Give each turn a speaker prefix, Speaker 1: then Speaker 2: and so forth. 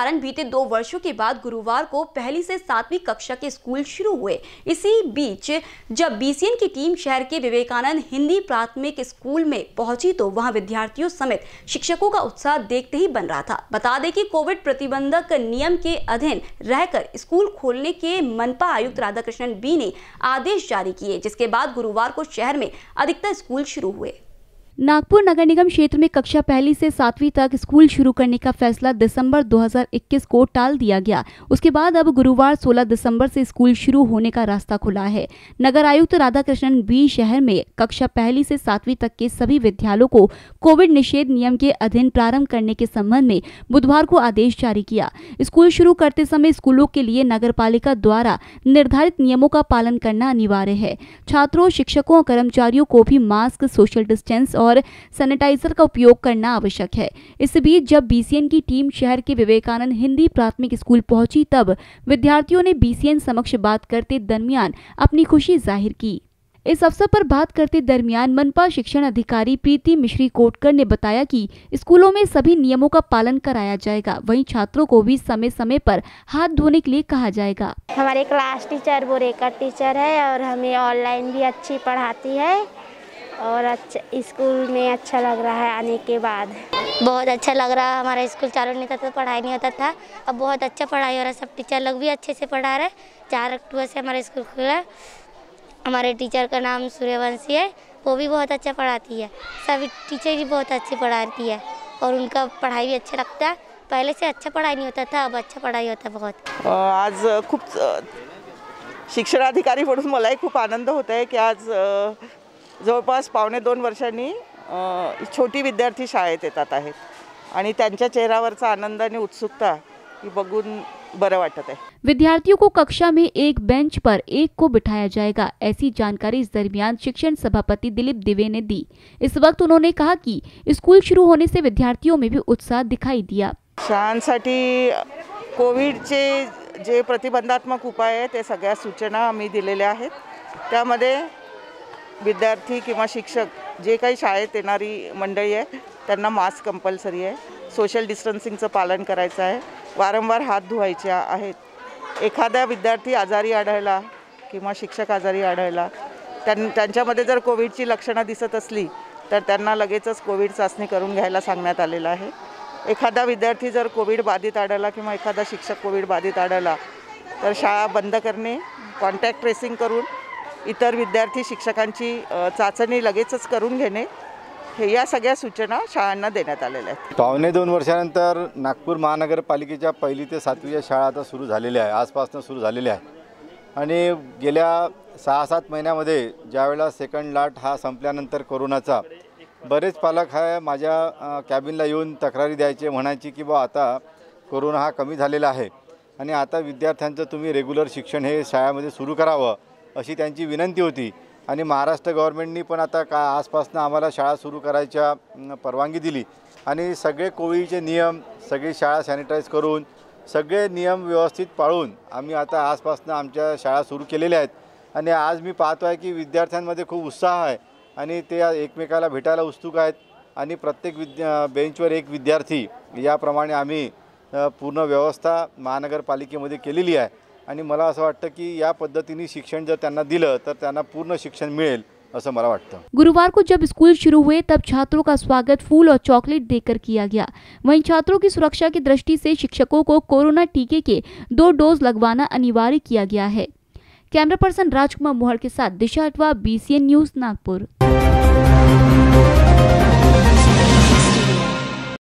Speaker 1: कारण बीते दो वर्षों के बाद गुरुवार को पहली से सातवीं कक्षा के स्कूल शुरू हुए इसी बीच जब बीसीएन की टीम शहर के विवेकानंद हिंदी प्राथमिक स्कूल में पहुंची तो वहां विद्यार्थियों समेत शिक्षकों का उत्साह देखते ही बन रहा था बता दें कि कोविड प्रतिबंधक नियम के अधीन रहकर स्कूल खोलने के मनपा आयुक्त राधाकृष्णन बी ने आदेश जारी किए जिसके बाद गुरुवार को शहर में अधिकतर स्कूल शुरू हुए नागपुर नगर निगम क्षेत्र में कक्षा पहली से सातवीं तक स्कूल शुरू करने का फैसला दिसंबर 2021 को टाल दिया गया उसके बाद अब गुरुवार 16 दिसंबर से स्कूल शुरू होने का रास्ता खुला है नगर आयुक्त राधाकृष्णन बी शहर में कक्षा पहली से सातवीं तक के सभी विद्यालयों को कोविड निषेध नियम के अधीन प्रारंभ करने के संबंध में बुधवार को आदेश जारी किया स्कूल शुरू करते समय स्कूलों के लिए नगर द्वारा निर्धारित नियमों का पालन करना अनिवार्य है छात्रों शिक्षकों और कर्मचारियों को भी मास्क सोशल डिस्टेंस और और सैनिटाइजर का उपयोग करना आवश्यक है इस बीच जब बीसीएन की टीम शहर के विवेकानंद हिंदी प्राथमिक स्कूल पहुंची तब विद्यार्थियों ने बीसीएन समक्ष बात करते दरमियान अपनी खुशी जाहिर की इस अवसर पर बात करते दरमियान मनपा शिक्षण अधिकारी प्रीति मिश्री कोटकर ने बताया कि स्कूलों में सभी नियमों का पालन कराया जाएगा वहीं छात्रों को भी समय समय पर हाथ धोने के लिए कहा जाएगा हमारे क्लास टीचर वो रेखा टीचर है और हमें ऑनलाइन भी अच्छी पढ़ाती है और अच्छा स्कूल में अच्छा लग रहा है आने के बाद बहुत अच्छा लग रहा है हमारा स्कूल चालू नहीं था तो पढ़ाई नहीं होता था अब बहुत अच्छा पढ़ाई हो रहा है सब टीचर लोग भी अच्छे से पढ़ा रहे चार अक्टूबर से हमारा स्कूल खुला हमारे टीचर का नाम सूर्यवंशी है वो भी बहुत अच्छा पढ़ाती है सभी टीचर भी बहुत अच्छी पढ़ाती है और उनका पढ़ाई भी अच्छा लगता है पहले से अच्छा पढ़ाई नहीं होता था अब अच्छा पढ़ाई होता बहुत
Speaker 2: आज खूब शिक्षण अधिकारी मैं खूब आनंद होता है कि आज जवळपास पावणे दोन वर्षांनी छोटी विद्यार्थी शाळेत येतात आहेत आणि आनंद उत्सुकता ही बघून वाटत है
Speaker 1: विद्यार्थियों को कक्षा में एक बेंच पर एक को बिठाया जाएगा ऐसी जानकारी इस दरमियान शिक्षण सभापति दिलीप दिवे ने दी इस वक्त उन्होंने कहा कि स्कूल शुरू होने से विद्यार्थियों में भी उत्साह दिखाई दिया शाळांसाठी
Speaker 2: कोविडचे जे प्रतिबंधात्मक उपाय है ते सूचना आम्ही दिलेल्या विद्यार्थी किंवा शिक्षक जे काही शाळेत येणारी मंडळी आहे त्यांना मास्क कंपल्सरी आहे सोशल डिस्टन्सिंगचं पालन करायचं आहे वारंवार हात धुवायच्या आहेत एखादा विद्यार्थी आजारी आढळला किंवा शिक्षक आजारी आढळला त्यां त्यांच्यामध्ये जर कोविडची लक्षणं दिसत असली तर त्यांना लगेचच कोविड चाचणी करून घ्यायला सांगण्यात आलेलं आहे एखादा विद्यार्थी जर कोविड बाधित आढळला किंवा एखादा शिक्षक कोविड बाधित आढळला तर शाळा बंद करणे कॉन्टॅक्ट ट्रेसिंग करून इतर विद्यार्थी शिक्षकांची चाचणी लगेचच करून घेणे हे या सगळ्या सूचना शाळांना देण्यात आलेल्या आहेत
Speaker 3: पावणे दोन वर्षानंतर नागपूर महानगरपालिकेच्या पहिली ते सातवीच्या शाळा आता सुरू झालेल्या आहे आजपासून सुरू झालेल्या आहे आणि गेल्या सहा सात महिन्यामध्ये ज्यावेळेला सेकंड लाट हा संपल्यानंतर कोरोनाचा बरेच पालक हा माझ्या कॅबिनला येऊन तक्रारी द्यायचे म्हणायची की बा आता कोरोना हा कमी झालेला आहे आणि आता विद्यार्थ्यांचं तुम्ही रेग्युलर शिक्षण हे शाळेमध्ये सुरू करावं अशी त्यांची विनंती होती आणि महाराष्ट्र गव्हर्नमेंटनी पण आता का आसपासनं आम्हाला शाळा सुरू करायच्या परवानगी दिली आणि सगळे कोविडचे नियम सगळी शाळा सॅनिटाईज करून सगळे नियम व्यवस्थित पाळून आम्ही आता आजपासनं आमच्या शाळा सुरू केलेल्या आहेत आणि आज मी पाहतो आहे की विद्यार्थ्यांमध्ये खूप उत्साह आहे आणि ते एकमेकाला भेटायला उत्सुक आहेत आणि प्रत्येक विद्या बेंचवर एक विद्यार्थी याप्रमाणे आम्ही पूर्ण व्यवस्था महानगरपालिकेमध्ये केलेली आहे मत मला असं की शिक्षण जर दिल तो पूर्ण शिक्षण मिले
Speaker 1: गुरुवार को जब स्कूल शुरू हुए तब छात्रों का स्वागत फूल और चॉकलेट देकर किया गया वहीं छात्रों की सुरक्षा की दृष्टि से शिक्षकों को कोरोना टीके के दो डोज लगवाना अनिवार्य किया गया है कैमरा पर्सन राजकुमार मोहर के साथ दिशा अटवा बीसीएन न्यूज नागपुर